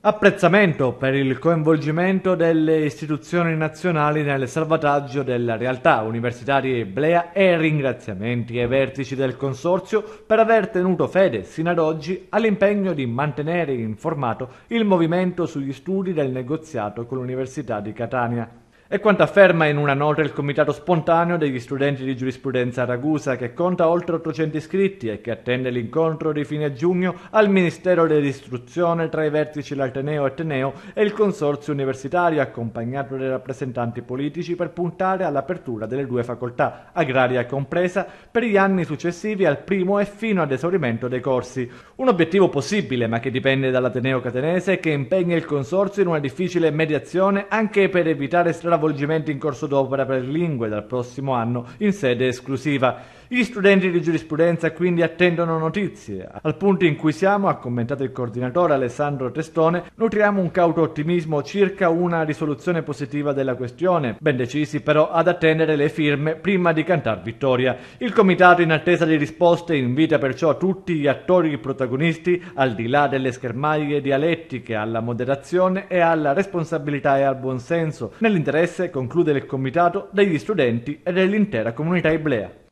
Apprezzamento per il coinvolgimento delle istituzioni nazionali nel salvataggio della realtà universitaria eblea e ringraziamenti ai vertici del Consorzio per aver tenuto fede sino ad oggi all'impegno di mantenere informato il movimento sugli studi del negoziato con l'Università di Catania. È quanto afferma in una nota il comitato spontaneo degli studenti di giurisprudenza a Ragusa che conta oltre 800 iscritti e che attende l'incontro di fine giugno al Ministero dell'Istruzione tra i vertici l'Ateneo Ateneo e il Consorzio Universitario accompagnato dai rappresentanti politici per puntare all'apertura delle due facoltà, agraria compresa, per gli anni successivi al primo e fino ad esaurimento dei corsi. Un obiettivo possibile ma che dipende dall'Ateneo Catenese che impegna il Consorzio in una difficile mediazione anche per evitare stravaganze avvolgimenti in corso d'opera per lingue dal prossimo anno in sede esclusiva. Gli studenti di giurisprudenza quindi attendono notizie. Al punto in cui siamo, ha commentato il coordinatore Alessandro Testone, nutriamo un cauto ottimismo circa una risoluzione positiva della questione, ben decisi però ad attendere le firme prima di cantare vittoria. Il comitato in attesa di risposte invita perciò tutti gli attori protagonisti, al di là delle schermaglie dialettiche, alla moderazione e alla responsabilità e al buonsenso, nell'interesse, conclude il comitato, degli studenti e dell'intera comunità iblea.